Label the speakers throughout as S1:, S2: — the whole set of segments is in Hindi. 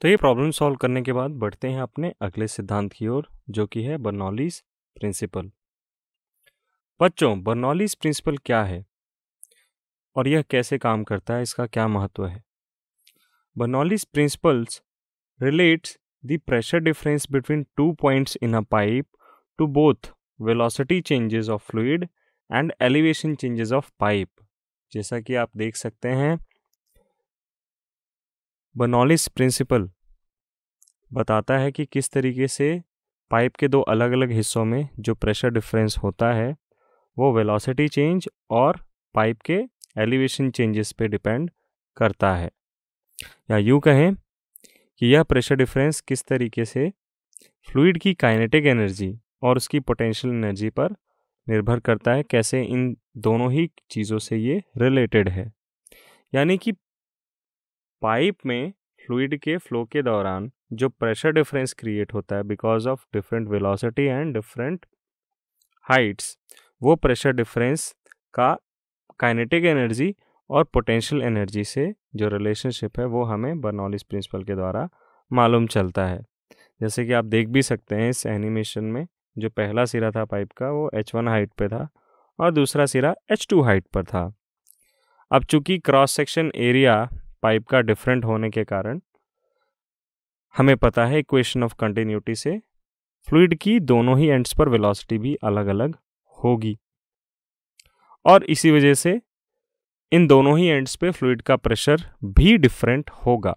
S1: तो ये प्रॉब्लम सॉल्व करने के बाद बढ़ते हैं अपने अगले सिद्धांत की ओर जो कि है बर्नौलीज प्रिंसिपल बच्चों बर्नौलीज प्रिंसिपल क्या है और यह कैसे काम करता है इसका क्या महत्व है Bernoulli's principles relates the pressure difference between two points in a pipe to both velocity changes of fluid and elevation changes of pipe जैसा कि आप देख सकते हैं बनॉलिस प्रिंसिपल बताता है कि किस तरीके से पाइप के दो अलग अलग हिस्सों में जो प्रेशर डिफरेंस होता है वो वेलोसिटी चेंज और पाइप के एलिवेशन चेंजेस पे डिपेंड करता है या यूँ कहें कि यह प्रेशर डिफरेंस किस तरीके से फ्लूइड की काइनेटिक एनर्जी और उसकी पोटेंशियल एनर्जी पर निर्भर करता है कैसे इन दोनों ही चीज़ों से ये रिलेटेड है यानी कि पाइप में फ्लूड के फ्लो के दौरान जो प्रेशर डिफरेंस क्रिएट होता है because of different velocity and different heights वो प्रेशर डिफरेंस का काइनेटिक एनर्जी और पोटेंशियल एनर्जी से जो रिलेशनशिप है वो हमें बर्नॉलिस प्रिंसिपल के द्वारा मालूम चलता है जैसे कि आप देख भी सकते हैं इस एनिमेशन में जो पहला सिरा था पाइप का वो एच वन हाइट पर था और दूसरा सिरा एच टू हाइट पर था अब चूंकि क्रॉस सेक्शन एरिया पाइप का डिफरेंट होने के कारण हमें पता है इक्वेशन ऑफ कंटिन्यूटी से फ्लूड की दोनों ही एंड्स पर वेलोसिटी भी अलग अलग होगी और इसी वजह से इन दोनों ही एंड्स पे फ्लूड का प्रेशर भी डिफरेंट होगा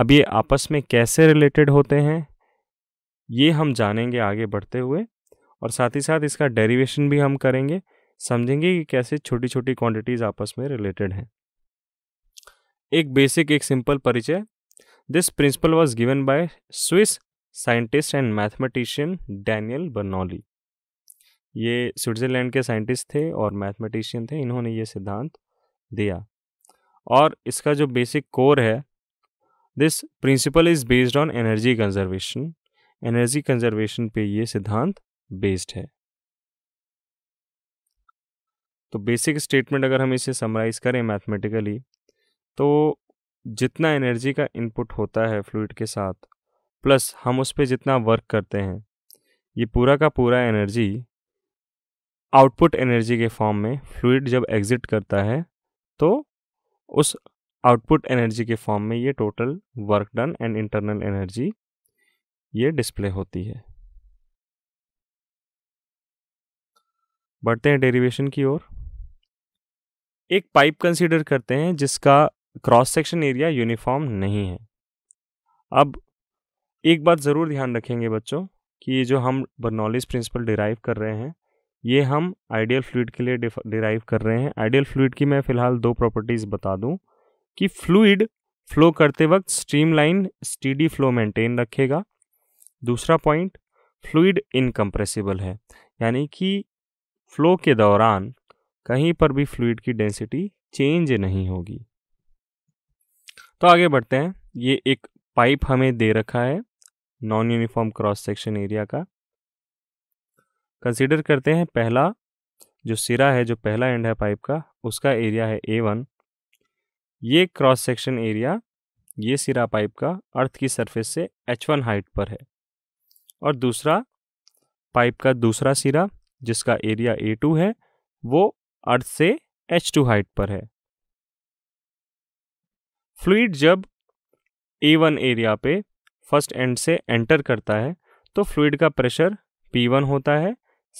S1: अब ये आपस में कैसे रिलेटेड होते हैं ये हम जानेंगे आगे बढ़ते हुए और साथ ही साथ इसका डेरिवेशन भी हम करेंगे समझेंगे कि कैसे छोटी छोटी क्वांटिटीज़ आपस में रिलेटेड हैं एक बेसिक एक सिंपल परिचय this principle was given by Swiss scientist and mathematician Daniel Bernoulli ये स्विट्ज़रलैंड के साइंटिस्ट थे और मैथमेटिशियन थे इन्होंने ये सिद्धांत दिया और इसका जो बेसिक कोर है this principle is based on energy conservation energy conservation पे ये सिद्धांत बेस्ड है तो बेसिक स्टेटमेंट अगर हम इसे समराइज करें मैथमेटिकली तो जितना एनर्जी का इनपुट होता है फ्लूड के साथ प्लस हम उस पर जितना वर्क करते हैं ये पूरा का पूरा एनर्जी आउटपुट एनर्जी के फॉर्म में फ्लूड जब एग्ज़िट करता है तो उस आउटपुट एनर्जी के फॉर्म में ये total work done and internal energy ये डिस्प्ले होती है बढ़ते हैं डेरिवेशन की ओर एक पाइप कंसीडर करते हैं जिसका क्रॉस सेक्शन एरिया यूनिफॉर्म नहीं है अब एक बात ज़रूर ध्यान रखेंगे बच्चों कि ये जो हम बर्नॉलिस प्रिंसिपल डिराइव कर रहे हैं ये हम आइडियल फ्लूड के लिए डिराइव कर रहे हैं आइडियल फ्लूड की मैं फ़िलहाल दो प्रॉपर्टीज़ बता दूं कि फ्लूड फ्लो करते वक्त स्ट्रीमलाइन स्टीडी फ्लो मेंटेन रखेगा दूसरा पॉइंट फ्लूड इनकम्प्रेसिबल है यानी कि फ्लो के दौरान कहीं पर भी फ्लूड की डेंसिटी चेंज नहीं होगी तो आगे बढ़ते हैं ये एक पाइप हमें दे रखा है non uniform cross section area का कंसीडर करते हैं पहला जो सिरा है जो पहला एंड है पाइप का उसका एरिया है ए वन ये क्रॉस सेक्शन एरिया ये सिरा पाइप का अर्थ की सरफेस से एच वन हाइट पर है और दूसरा पाइप का दूसरा सिरा जिसका एरिया ए टू है वो अर्थ से एच टू हाइट पर है फ्लूड जब ए वन एरिया पे फर्स्ट एंड से एंटर करता है तो फ्लूड का प्रेशर पी वन होता है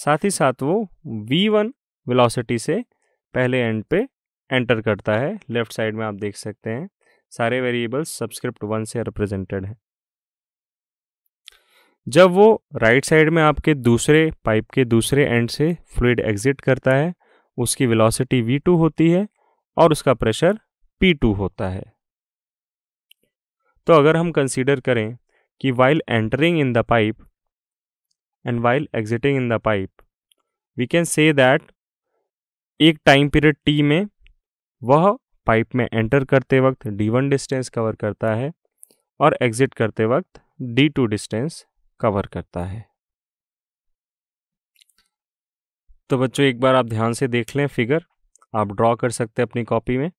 S1: साथ ही साथ वो वी वन वेलोसिटी से पहले एंड पे एंटर करता है लेफ्ट साइड में आप देख सकते हैं सारे वेरिएबल्स सब्सक्रिप्ट वन से रिप्रेजेंटेड हैं जब वो राइट साइड में आपके दूसरे पाइप के दूसरे एंड से फ्लूड एग्जिट करता है उसकी वेलोसिटी टू होती है और उसका प्रेशर p2 होता है तो अगर हम कंसीडर करें कि while entering in the pipe and while exiting in the pipe we can say that एक टाइम पीरियड टी में वह पाइप में एंटर करते वक्त डी वन डिस्टेंस कवर करता है और एग्जिट करते वक्त डी टू डिस्टेंस कवर करता है तो बच्चों एक बार आप ध्यान से देख लें फिगर आप ड्रॉ कर सकते हैं अपनी कॉपी में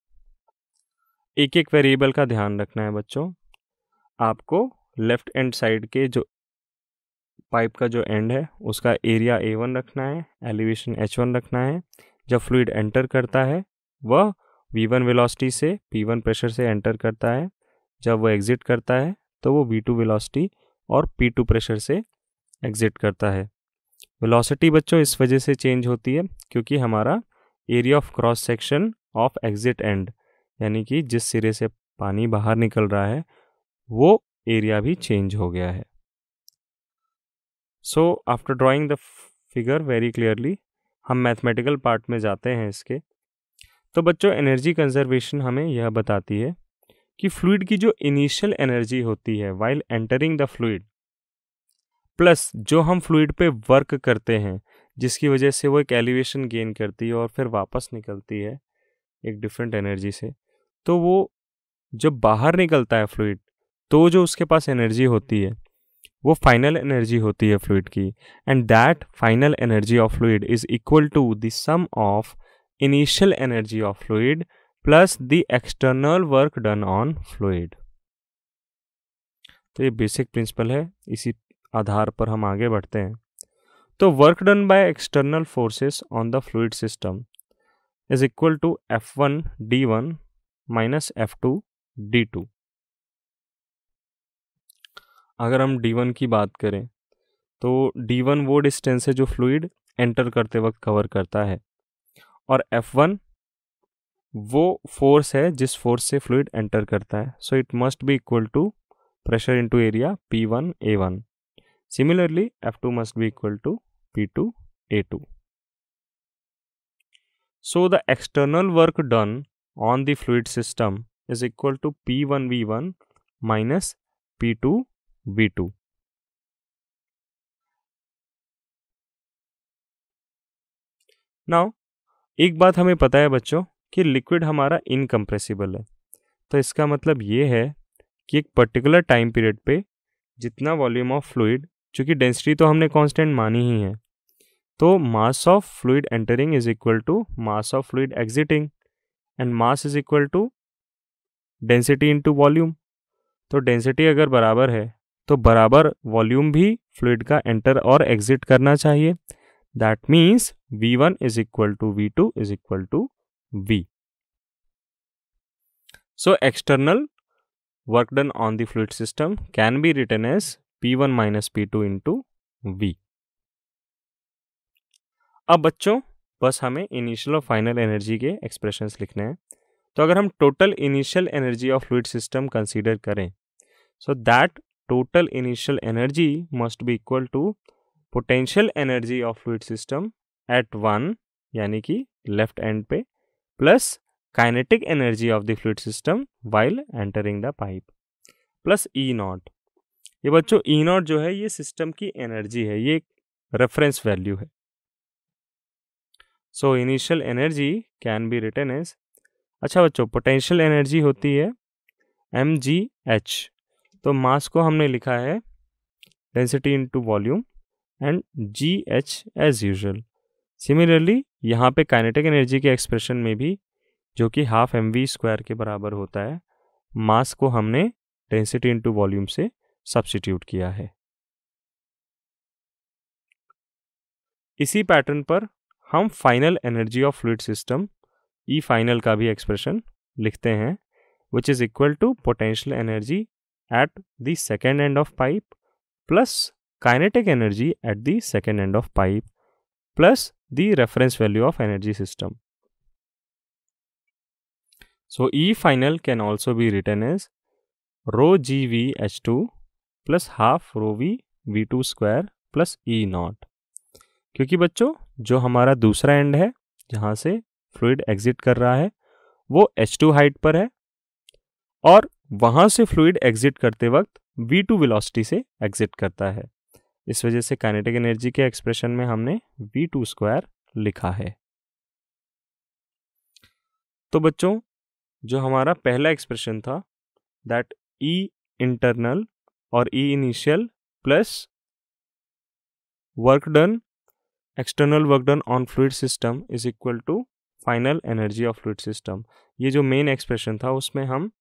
S1: एक एक वेरिएबल का ध्यान रखना है बच्चों आपको लेफ्ट एंड साइड के जो पाइप का जो एंड है उसका एरिया ए वन रखना है एलिवेशन एच वन रखना है जब फ्लूड एंटर करता है वह वी वन वेलासिटी से पी वन प्रेशर से एंटर करता है जब वह एग्ज़िट करता है तो वो वी टू वेलासिटी और पी टू प्रेशर से एग्ज़िट करता है वेलोसिटी बच्चों इस वजह से चेंज होती है क्योंकि हमारा area of cross section of exit end यानी कि जिस सिरे से पानी बाहर निकल रहा है वो एरिया भी चेंज हो गया है so after drawing the figure very clearly हम मैथमेटिकल पार्ट में जाते हैं इसके तो बच्चों एनर्जी कंजर्वेशन हमें यह बताती है कि फ्लूइड की जो इनिशियल एनर्जी होती है while entering the fluid plus जो हम फ्लूइड पे वर्क करते हैं जिसकी वजह से वो एक एलिवेशन गेन करती है और फिर वापस निकलती है एक डिफरेंट एनर्जी से तो वो जब बाहर निकलता है फ्लूइड तो जो उसके पास एनर्जी होती है वो फाइनल एनर्जी होती है फ्लूड की and that final energy of fluid is equal to the sum of initial energy of fluid plus the external work done on fluid तो ये बेसिक प्रिंसिपल है इसी आधार पर हम आगे बढ़ते हैं तो work done by external forces on the fluid system is equal to F one D one minus F two D two अगर हम डी वन की बात करें तो डी वन वो डिस्टेंस है जो फ्लूड एंटर करते वक्त कवर करता है और एफ वन वो फोर्स है जिस फोर्स से फ्लूड एंटर करता है so it must be equal to pressure into area P one A one similarly F two must be equal to P two A two so the external work done on the fluid system is equal to P one V one minus P two v2 now एक बात हमें पता है बच्चों कि लिक्विड हमारा इनकम्प्रेसिबल है तो इसका मतलब ये है कि एक पर्टिकुलर टाइम पीरियड पे जितना वॉल्यूम ऑफ फ्लूड चूँकि डेंसिटी तो हमने कांस्टेंट मानी ही है तो mass of fluid entering is equal to mass of fluid exiting and mass is equal to density into volume तो डेंसिटी अगर बराबर है तो बराबर वॉल्यूम भी फ्लूड का एंटर और एग्जिट करना चाहिए that means V one is equal to V two is equal to V so external on the fluid system can be written as P one minus P two into V अब बच्चों बस हमें इनिशियल और फाइनल एनर्जी के एक्सप्रेशन लिखने हैं तो अगर हम total initial energy of fluid system consider करें so that total initial energy must be equal to potential energy of fluid system at one यानी कि लेफ्ट एंड पे plus kinetic energy of the fluid system while entering the pipe plus E not ये बच्चों ई e नॉट जो है ये सिस्टम की एनर्जी है ये रेफरेंस वैल्यू है so initial energy can be written as अच्छा बच्चों पोटेंशियल एनर्जी होती है एम जी एच तो मास को हमने लिखा है density into volume and G H as usual similarly यहाँ पे काइनेटिक एनर्जी के एक्सप्रेशन में भी जो कि हाफ एम वी स्क्वायर के बराबर होता है मास को हमने डेंसिटी इनटू वॉल्यूम से सब्सिट्यूट किया है इसी पैटर्न पर हम final energy of fluid system E final का भी एक्सप्रेशन लिखते हैं which is equal to potential energy at the second end of pipe plus kinetic energy at the second end of pipe plus the reference value of energy system. So E final can also be written as rho GV H2 plus half rho V V2 square plus E naught. क्योंकि बच्चों जो हमारा दूसरा एंड है जहाँ से फ्लूड एग्जिट कर रहा है वो H2 हाइट पर है और वहां से फ्लूड एग्जिट करते वक्त वी टू वेलोसिटी से एग्जिट करता है इस वजह से काइनेटिक एनर्जी के एक्सप्रेशन में हमने वी टू स्क्वायर लिखा है तो बच्चों जो हमारा पहला एक्सप्रेशन था दैट ई इंटरनल और E initial plus work done external work done on fluid system is equal to final energy of fluid system ये जो मेन एक्सप्रेशन था उसमें हम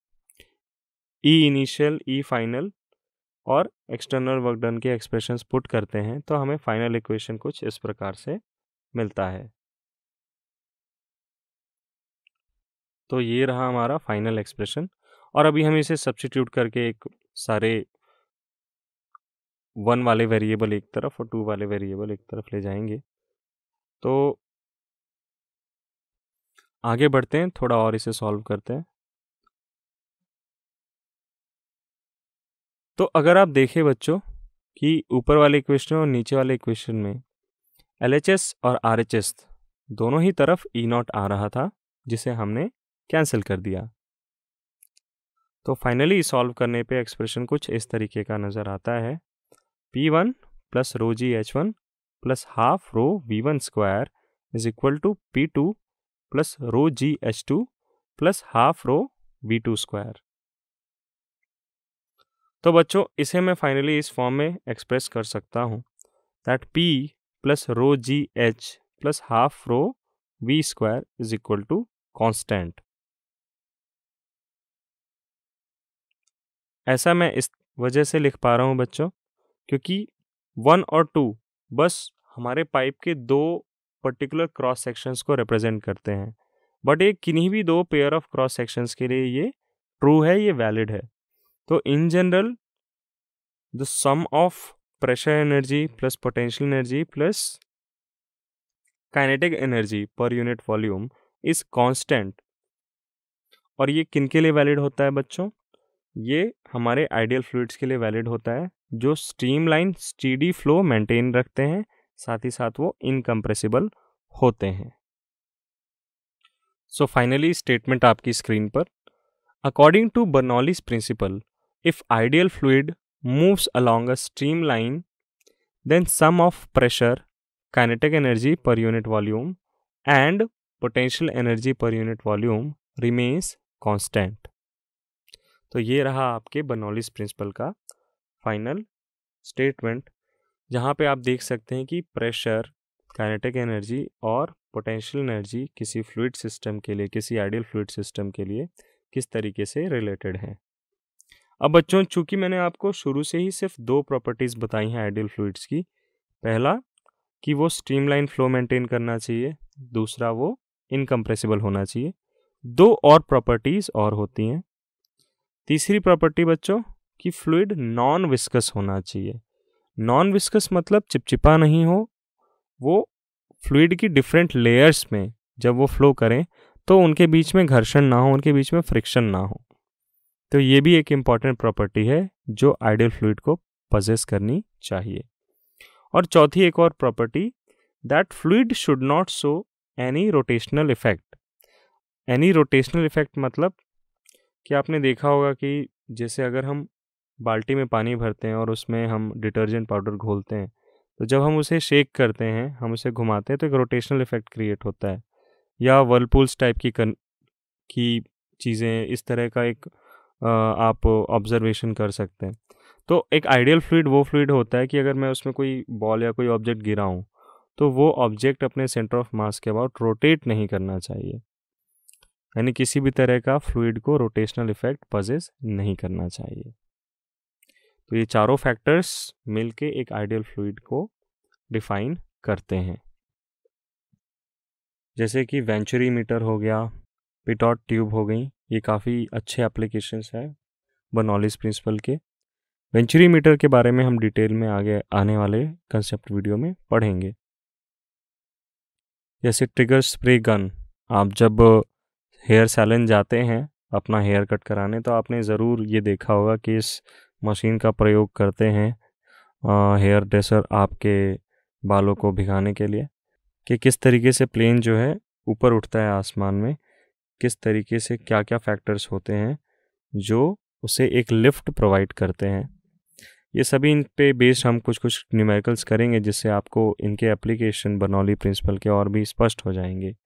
S1: ई इनिशियल ई फाइनल और एक्सटर्नल वर्क डन के एक्सप्रेशंस पुट करते हैं तो हमें फाइनल इक्वेशन कुछ इस प्रकार से मिलता है तो ये रहा हमारा फाइनल एक्सप्रेशन और अभी हम इसे सब्सटीट्यूट करके एक सारे वन वाले वेरिएबल एक तरफ और टू वाले वेरिएबल एक तरफ ले जाएंगे तो आगे बढ़ते हैं थोड़ा और इसे सॉल्व करते हैं तो अगर आप देखें बच्चों कि ऊपर वाले इक्वेशन और नीचे वाले इक्वेशन में एल और आर दोनों ही तरफ ई e नॉट आ रहा था जिसे हमने कैंसिल कर दिया तो फाइनली सॉल्व करने पे एक्सप्रेशन कुछ इस तरीके का नज़र आता है P one plus rho G H one plus half rho V one square is equal to P two plus rho G H two plus half rho V two square तो बच्चों इसे मैं फाइनली इस फॉर्म में एक्सप्रेस कर सकता हूँ that P plus rho G H plus half rho V square is equal to constant ऐसा मैं इस वजह से लिख पा रहा हूँ बच्चों क्योंकि वन और टू बस हमारे पाइप के दो पर्टिकुलर क्रॉस सेक्शंस को रिप्रेजेंट करते हैं बट ये किन्हीं भी दो पेयर ऑफ क्रॉस सेक्शंस के लिए ये ट्रू है ये वैलिड है तो in general the sum of pressure energy plus potential energy plus kinetic energy per unit volume is constant और ये किन के लिए वैलिड होता है बच्चों ये हमारे आइडियल फ्लूड्स के लिए वैलिड होता है जो stream line steady flow maintain रखते हैं साथ ही साथ वो इनकम्प्रेसिबल होते हैं सो फाइनली स्टेटमेंट आपकी स्क्रीन पर according to Bernoulli's principle If ideal fluid moves along a streamline, then sum of pressure, kinetic energy per unit volume and potential energy per unit volume remains constant. तो ये रहा आपके बनॉलिस प्रिंसिपल का फाइनल स्टेटमेंट जहाँ पे आप देख सकते हैं कि प्रेशर काइनेटिक एनर्जी और पोटेंशियल एनर्जी किसी फ्लूड सिस्टम के लिए किसी आइडियल फ्लूड सिस्टम के लिए किस तरीके से रिलेटेड हैं अब बच्चों चूंकि मैंने आपको शुरू से ही सिर्फ दो प्रॉपर्टीज़ बताई हैं आइडियल फ्लूड्स की पहला कि वो स्ट्रीमलाइन फ्लो मेंटेन करना चाहिए दूसरा वो इनकम्प्रेसिबल होना चाहिए दो और प्रॉपर्टीज़ और होती हैं तीसरी प्रॉपर्टी बच्चों कि फ्लूड नॉन विस्कस होना चाहिए नॉन विस्कस मतलब चिपचिपा नहीं हो वो फ्लूड की डिफरेंट लेयर्स में जब वो फ्लो करें तो उनके बीच में घर्षण ना हो उनके बीच में फ्रिक्शन ना हो तो ये भी एक इम्पॉर्टेंट प्रॉपर्टी है जो आइडियल फ्लूड को पजेस करनी चाहिए और चौथी एक और property that fluid should not show any rotational effect any rotational effect मतलब कि आपने देखा होगा कि जैसे अगर हम बाल्टी में पानी भरते हैं और उसमें हम डिटर्जेंट पाउडर घोलते हैं तो जब हम उसे शेक करते हैं हम उसे घुमाते हैं तो एक रोटेशनल इफेक्ट क्रिएट होता है या वर्लपूल्स टाइप की कन की चीज़ें इस तरह का एक आप ऑब्जर्वेशन कर सकते हैं तो एक आइडियल फ्लूड वो फ्लूड होता है कि अगर मैं उसमें कोई बॉल या कोई ऑब्जेक्ट गिराऊँ तो वो ऑब्जेक्ट अपने सेंटर ऑफ मास के अबाउट रोटेट नहीं करना चाहिए यानी किसी भी तरह का फ्लूड को रोटेशनल इफेक्ट पजेस नहीं करना चाहिए तो ये चारों फैक्टर्स मिलके एक आइडियल फ्लूड को डिफाइन करते हैं जैसे कि वेंचुरी मीटर हो गया पिटॉट ट्यूब हो गई ये काफ़ी अच्छे एप्लीकेशंस हैं बनॉलिस प्रिंसिपल के वेंचुरी मीटर के बारे में हम डिटेल में आगे आने वाले कंसेप्ट वीडियो में पढ़ेंगे जैसे ट्रिगर स्प्रे गन आप जब हेयर सैलन जाते हैं अपना हेयर कट कराने तो आपने ज़रूर ये देखा होगा कि इस मशीन का प्रयोग करते हैं हेयर ड्रेसर आपके बालों को भिगाने के लिए कि किस तरीके से प्लेन जो है ऊपर उठता है आसमान में किस तरीके से क्या क्या फैक्टर्स होते हैं जो उसे एक लिफ्ट प्रोवाइड करते हैं ये सभी इन पे बेस्ड हम कुछ कुछ न्यूमेरिकल्स करेंगे जिससे आपको इनके एप्लीकेशन बनौली प्रिंसिपल के और भी स्पष्ट हो जाएंगे